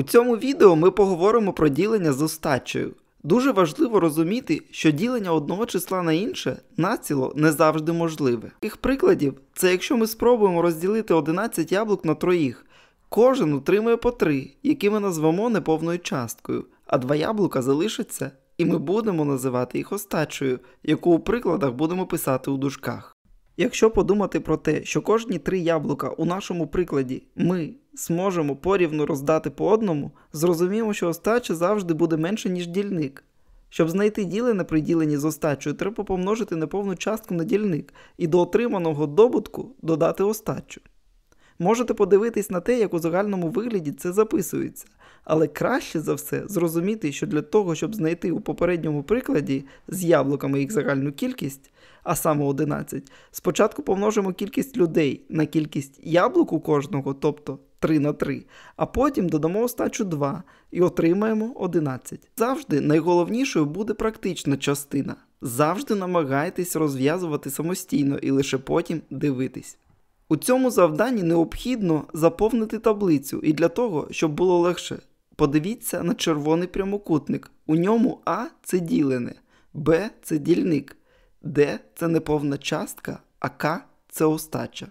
У цьому відео ми поговоримо про ділення з остачею. Дуже важливо розуміти, що ділення одного числа на інше націло не завжди можливе. Таких прикладів це якщо ми спробуємо розділити 11 яблук на троїх. Кожен отримує по три, які ми назвемо неповною часткою, а два яблука залишаться, і ми будемо називати їх остачею, яку у прикладах будемо писати у дужках. Якщо подумати про те, що кожні три яблука у нашому прикладі ми зможемо порівну роздати по одному, зрозуміємо, що остача завжди буде менше, ніж дільник. Щоб знайти ділене при діленні з остачою, треба помножити неповну частку на дільник і до отриманого добутку додати остачу. Можете подивитись на те, як у загальному вигляді це записується, але краще за все зрозуміти, що для того, щоб знайти у попередньому прикладі з яблуками їх загальну кількість, а саме 11. Спочатку помножимо кількість людей на кількість яблук у кожного, тобто 3 на 3, а потім додамо остачу 2 і отримаємо 11. Завжди найголовнішою буде практична частина. Завжди намагайтесь розв'язувати самостійно і лише потім дивитись. У цьому завданні необхідно заповнити таблицю і для того, щоб було легше. Подивіться на червоний прямокутник. У ньому А це ділене, Б це дільник, Д це неповна частка, а К це остача.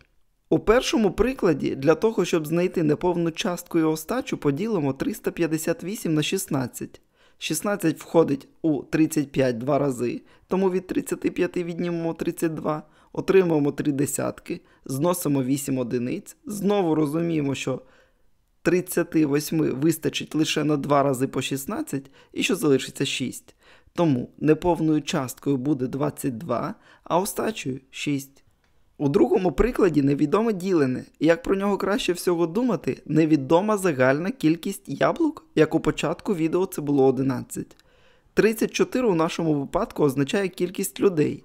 У першому прикладі для того, щоб знайти неповну частку і остачу, поділимо 358 на 16. 16 входить у 35 два рази, тому від 35 віднімемо 32, отримаємо 3 десятки, зносимо 8 одиниць. Знову розуміємо, що 38 вистачить лише на 2 рази по 16 і що залишиться 6. Тому неповною часткою буде 22, а остачою 6. У другому прикладі невідоме ділене, як про нього краще всього думати, невідома загальна кількість яблук, як у початку відео це було 11. 34 у нашому випадку означає кількість людей.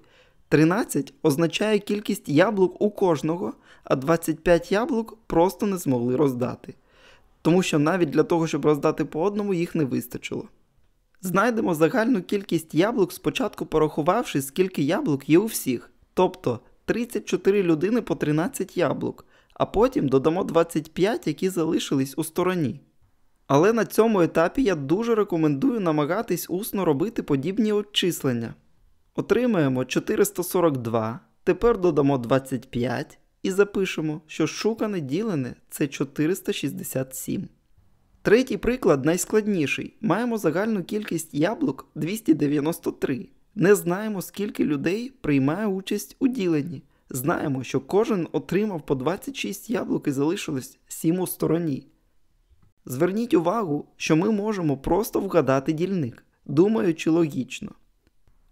13 означає кількість яблук у кожного, а 25 яблук просто не змогли роздати тому що навіть для того, щоб роздати по одному, їх не вистачило. Знайдемо загальну кількість яблук, спочатку порахувавши, скільки яблук є у всіх, тобто 34 людини по 13 яблук, а потім додамо 25, які залишились у стороні. Але на цьому етапі я дуже рекомендую намагатись усно робити подібні обчислення. Отримаємо 442, тепер додамо 25, і запишемо, що шукане ділене це 467. Третій приклад найскладніший. Маємо загальну кількість яблук 293. Не знаємо, скільки людей приймає участь у діленні. Знаємо, що кожен отримав по 26 яблук і залишилось 7 у стороні. Зверніть увагу, що ми можемо просто вгадати дільник, думаючи логічно.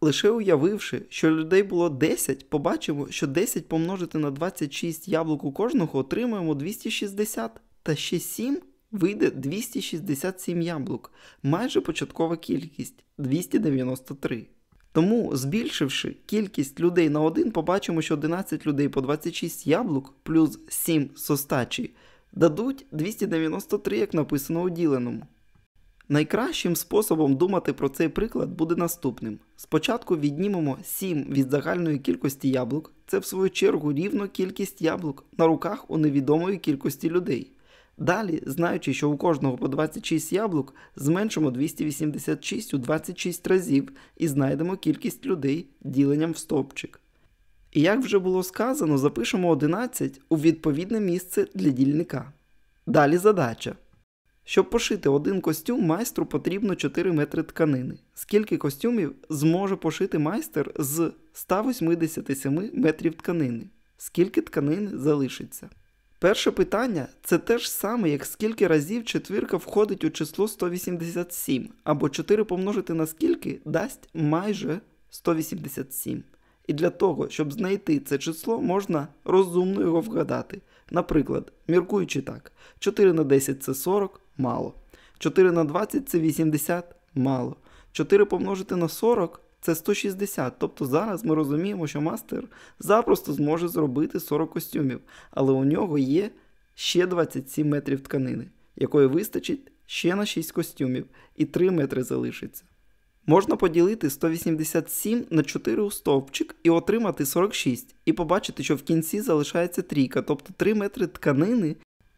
Лише уявивши, що людей було 10, побачимо, що 10 помножити на 26 яблук у кожного отримуємо 260, та ще 7 вийде 267 яблук, майже початкова кількість 293. Тому, збільшивши кількість людей на 1, побачимо, що 11 людей по 26 яблук плюс 7 состачі дадуть 293, як написано у діленому. Найкращим способом думати про цей приклад буде наступним: спочатку віднімемо 7 від загальної кількості яблук, це в свою чергу рівно кількість яблук на руках у невідомої кількості людей. Далі, знаючи, що у кожного по 26 яблук, зменшимо 286 у 26 разів і знайдемо кількість людей діленням в стовпчик. І як вже було сказано, запишемо 11 у відповідне місце для дільника. Далі задача. Щоб пошити один костюм, майстру потрібно 4 метри тканини. Скільки костюмів зможе пошити майстер з 187 метрів тканини? Скільки тканин залишиться? Перше питання це те ж саме, як скільки разів четвірка входить у число 187, або 4 помножити на скільки дасть майже 187. І для того, щоб знайти це число, можна розумно його вгадати. Наприклад, міркуючи так, 4 на 10 це 40, мало. 4 на 20 це 80 мало. 4 помножити на 40 це 160. Тобто зараз ми розуміємо, що мастер запросто зможе зробити 40 костюмів, але у нього є ще 27 метрів тканини, якої вистачить ще на 6 костюмів, і 3 метри залишиться. Можна поділити 187 на 4 у стовпчик і отримати 46, і побачити, що в кінці залишається трійка, тобто 3 метри тканини,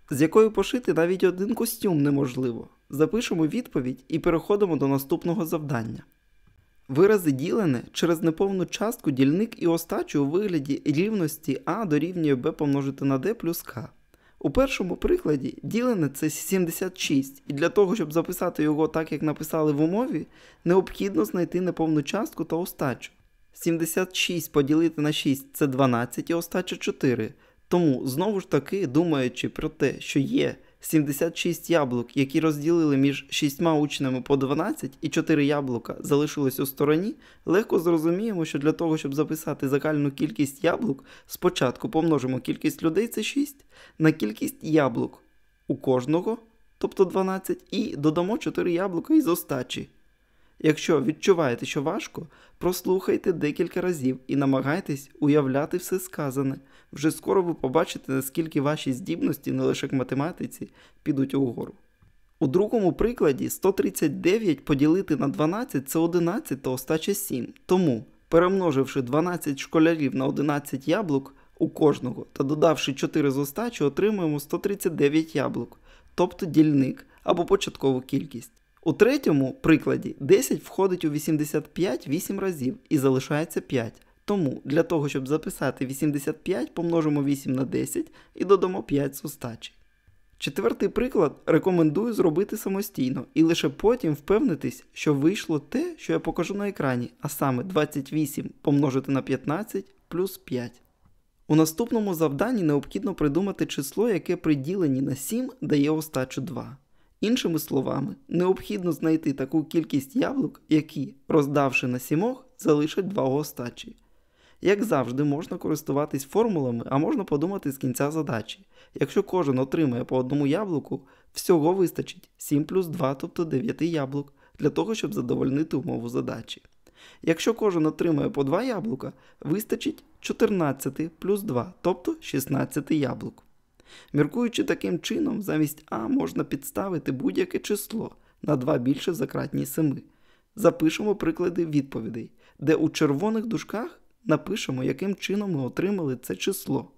з якою пошити навіть один костюм неможливо. Запишемо відповідь і переходимо до наступного завдання. Вирази ділене через неповну частку дільник і остачу у вигляді рівності А дорівнює Б помножити на d плюс К. У першому прикладі ділене це 76, і для того, щоб записати його так, як написали в умові, необхідно знайти неповну частку та остачу. 76 поділити на 6 це 12 і остача 4. Тому, знову ж таки, думаючи про те, що є 76 яблук, які розділили між 6 учнями по 12 і 4 яблука залишились у стороні, легко зрозуміємо, що для того, щоб записати загальну кількість яблук, спочатку помножимо кількість людей, це 6, на кількість яблук у кожного, тобто 12, і додамо 4 яблука із остачі. Якщо відчуваєте, що важко, прослухайте декілька разів і намагайтесь уявляти все сказане. Вже скоро ви побачите, наскільки ваші здібності, не лише к математиці, підуть угору. У другому прикладі 139 поділити на 12 це 11 та остача 7. Тому, перемноживши 12 школярів на 11 яблук у кожного та додавши 4 з остачі, отримуємо 139 яблук, тобто дільник або початкову кількість. У третьому прикладі 10 входить у 85 8 разів і залишається 5. Тому для того, щоб записати 85, помножимо 8 на 10 і додамо 5 сустачі. Четвертий приклад рекомендую зробити самостійно і лише потім впевнитись, що вийшло те, що я покажу на екрані, а саме 28 помножити на 15 плюс 5. У наступному завданні необхідно придумати число, яке при діленні на 7 дає остачу 2. Іншими словами, необхідно знайти таку кількість яблук, які, роздавши на сімох, залишать два гостачі. Як завжди, можна користуватись формулами, а можна подумати з кінця задачі. Якщо кожен отримає по одному яблуку, всього вистачить 7 плюс 2, тобто 9 яблук, для того, щоб задовольнити умову задачі. Якщо кожен отримає по 2 яблука, вистачить 14 плюс 2, тобто 16 яблук. Міркуючи таким чином, замість А можна підставити будь-яке число на 2 більше за кратні 7. Запишемо приклади відповідей, де у червоних дужках напишемо, яким чином ми отримали це число.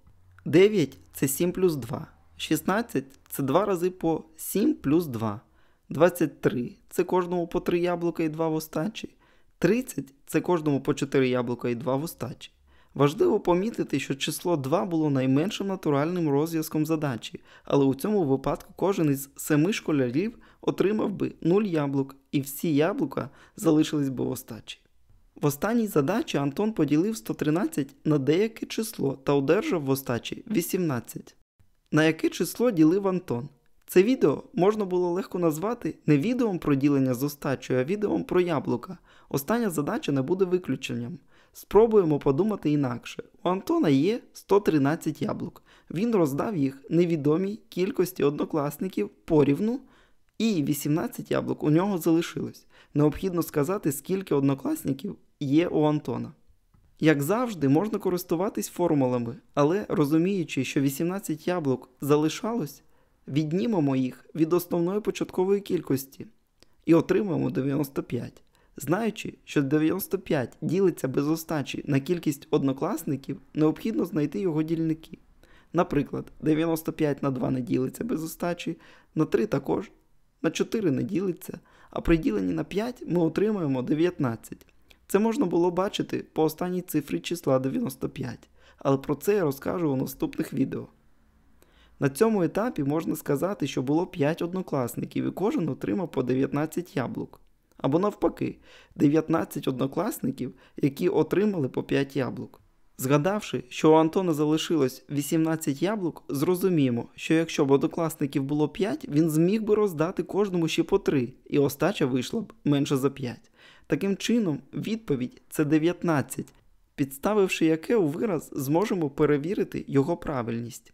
9 це 7 плюс 2. 16 це 2 рази по 7 плюс 2. 23 це кожному по 3 яблука і 2 в остачі. 30 це кожному по 4 яблука і 2 в остачі. Важливо помітити, що число 2 було найменшим натуральним розв'язком задачі, але у цьому випадку кожен із семи школярів отримав би 0 яблук, і всі яблука залишились би в остачі. В останній задачі Антон поділив 113 на деяке число та одержав в остачі 18. На яке число ділив Антон? Це відео можна було легко назвати не відео про ділення з остачею, а відео про яблука. Остання задача не буде виключенням. Спробуємо подумати інакше. У Антона є 113 яблук. Він роздав їх невідомій кількості однокласників порівну, і 18 яблук у нього залишилось. Необхідно сказати, скільки однокласників є у Антона. Як завжди, можна користуватись формулами, але розуміючи, що 18 яблук залишалось, віднімемо їх від основної початкової кількості і отримаємо 95. Знаючи, що 95 ділиться без остачі на кількість однокласників, необхідно знайти його дільники. Наприклад, 95 на 2 не ділиться без остачі, на 3 також, на 4 не ділиться, а при діленні на 5 ми отримаємо 19. Це можна було бачити по останній цифрі числа 95, але про це я розкажу у наступних відео. На цьому етапі можна сказати, що було 5 однокласників і кожен отримав по 19 яблук або навпаки, 19 однокласників, які отримали по 5 яблук. Згадавши, що у Антона залишилось 18 яблук, зрозуміємо, що якщо б однокласників було 5, він зміг би роздати кожному ще по 3, і остача вийшла б менше за 5. Таким чином, відповідь це 19, підставивши яке у вираз, зможемо перевірити його правильність.